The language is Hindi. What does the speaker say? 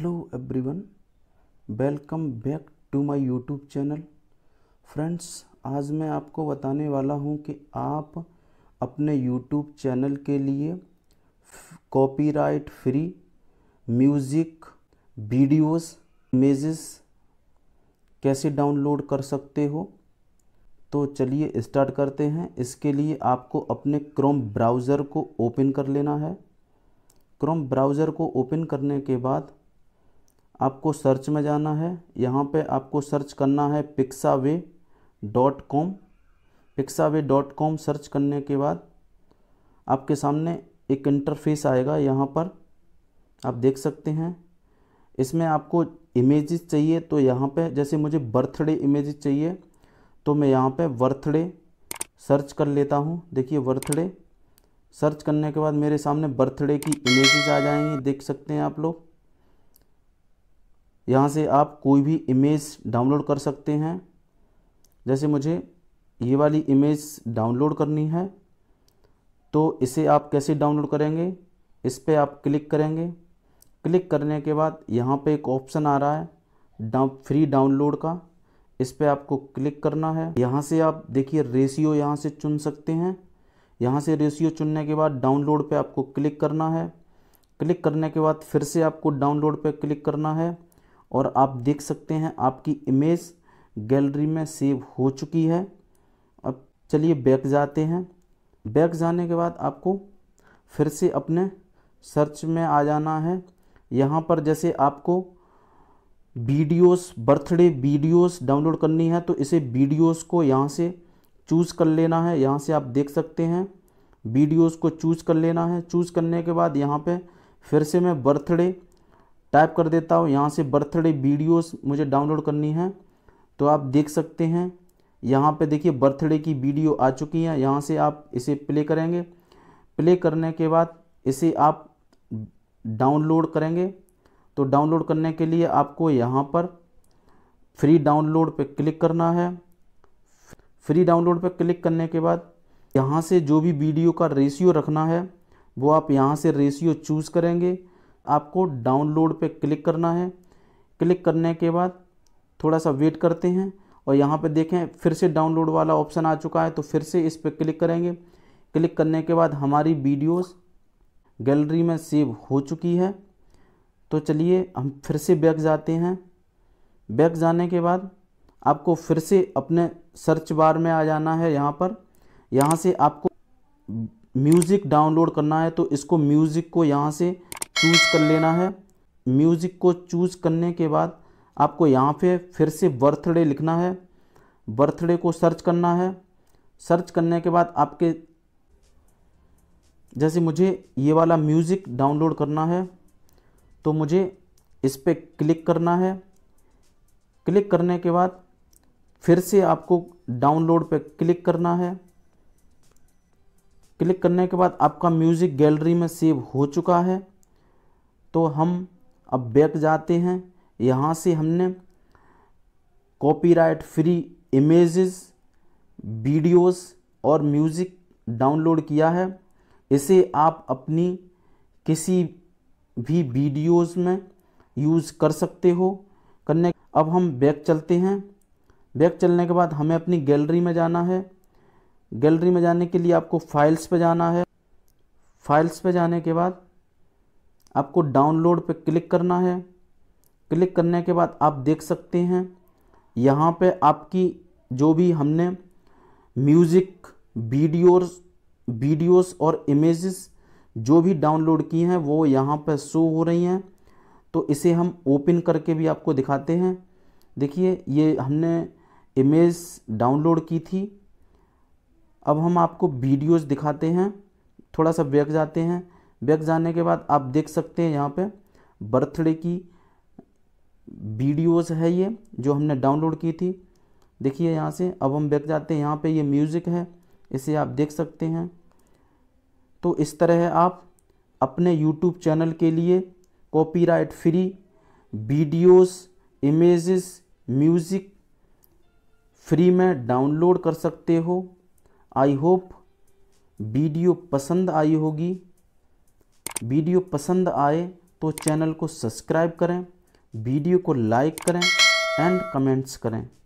hello everyone welcome back to my YouTube channel friends आज मैं आपको बताने वाला हूं कि आप अपने यूट्यूब चैनल के लिए copyright free music videos images कैसे डाउनलोड कर सकते हो तो चलिए स्टार्ट करते हैं इसके लिए आपको अपने क्रोम ब्राउज़र को ओपन कर लेना है क्रोम ब्राउज़र को ओपन करने के बाद आपको सर्च में जाना है यहाँ पे आपको सर्च करना है Pixabay dot com Pixabay dot com search करने के बाद आपके सामने एक इंटरफेस आएगा यहाँ पर आप देख सकते हैं इसमें आपको इमेजेस चाहिए तो यहाँ पे जैसे मुझे बर्थडे इमेजेस चाहिए तो मैं यहाँ पे बर्थडे सर्च कर लेता हूँ देखिए बर्थडे सर्च करने के बाद मेरे सामने बर्थडे की इमेजेस आ जाएंगी देख सकते हैं आप लोग यहाँ से आप कोई भी इमेज डाउनलोड कर सकते हैं जैसे मुझे ये वाली इमेज डाउनलोड करनी है तो इसे आप कैसे डाउनलोड करेंगे इस पर आप क्लिक करेंगे क्लिक करने के बाद यहाँ पे एक ऑप्शन आ रहा है डाउन फ्री डाउनलोड का इस पर आपको क्लिक करना है यहाँ से आप देखिए रेशियो यहाँ से चुन सकते हैं यहाँ से रेशियो चुनने के बाद डाउनलोड पे आपको क्लिक करना है क्लिक करने के बाद फिर से आपको डाउनलोड पे क्लिक करना है और आप देख सकते हैं आपकी इमेज गैलरी में सेव हो चुकी है अब चलिए बैक जाते हैं बैक जाने के बाद आपको फिर से अपने सर्च में आ जाना है यहाँ पर जैसे आपको वीडियोस बर्थडे वीडियोस डाउनलोड करनी है तो इसे वीडियोस को यहाँ से चूज़ कर लेना है यहाँ से आप देख सकते हैं वीडियोस को चूज़ कर लेना है चूज़ करने के बाद यहाँ पे फिर से मैं बर्थडे टाइप कर देता हूँ यहाँ से बर्थडे वीडियोस मुझे डाउनलोड करनी है तो आप देख सकते हैं यहाँ पे देखिए बर्थडे की वीडियो आ चुकी है यहाँ से आप इसे प्ले करेंगे प्ले करने के बाद इसे आप डाउनलोड करेंगे तो डाउनलोड करने के लिए आपको यहाँ पर फ्री डाउनलोड पर क्लिक करना है फ्री डाउनलोड पर क्लिक करने के बाद यहाँ से जो भी वीडियो का रेशियो रखना है वो आप यहाँ से रेशियो चूज़ करेंगे आपको डाउनलोड पे क्लिक करना है क्लिक करने के बाद थोड़ा सा वेट करते हैं और यहाँ पे देखें फिर से डाउनलोड वाला ऑप्शन आ चुका है तो फिर से इस पर क्लिक करेंगे क्लिक करने के बाद हमारी वीडियोस गैलरी में सेव हो चुकी है तो चलिए हम फिर से बैग जाते हैं बैग जाने के बाद आपको फिर से अपने सर्च बार में आ जाना है यहाँ पर यहाँ से आपको म्यूज़िक डाउनलोड करना है तो इसको म्यूज़िक को यहाँ से चूज़ कर लेना है म्यूज़िक को चूज़ करने के बाद आपको यहाँ पे फिर से बर्थडे लिखना है बर्थडे को सर्च करना है सर्च करने के बाद आपके जैसे मुझे ये वाला म्यूज़िक डाउनलोड करना है तो मुझे इस पर क्लिक करना है क्लिक करने के बाद फिर से आपको डाउनलोड पे क्लिक करना है क्लिक करने के बाद आपका म्यूज़िक गैलरी में सेव हो चुका है तो हम अब बैक जाते हैं यहाँ से हमने कॉपीराइट फ्री इमेजेस वीडियोस और म्यूज़िक डाउनलोड किया है इसे आप अपनी किसी भी वीडियोस में यूज़ कर सकते हो करने अब हम बैक चलते हैं बैक चलने के बाद हमें अपनी गैलरी में जाना है गैलरी में जाने के लिए आपको फाइल्स पे जाना है फाइल्स पे जाने के बाद आपको डाउनलोड पे क्लिक करना है क्लिक करने के बाद आप देख सकते हैं यहाँ पे आपकी जो भी हमने म्यूज़िक वीडियोस वीडियोस और इमेजेस जो भी डाउनलोड की हैं वो यहाँ पर शो हो रही हैं तो इसे हम ओपन करके भी आपको दिखाते हैं देखिए ये हमने इमेज डाउनलोड की थी अब हम आपको वीडियोस दिखाते हैं थोड़ा सा बैक जाते हैं बैक जाने के बाद आप देख सकते हैं यहाँ पे बर्थडे की वीडियोस है ये जो हमने डाउनलोड की थी देखिए यहाँ से अब हम बैक जाते हैं यहाँ पे ये म्यूज़िक है इसे आप देख सकते हैं तो इस तरह आप अपने यूट्यूब चैनल के लिए copyright free videos images music free में डाउनलोड कर सकते हो आई होप वीडियो पसंद आई होगी वीडियो पसंद आए तो चैनल को सब्सक्राइब करें वीडियो को लाइक करें एंड कमेंट्स करें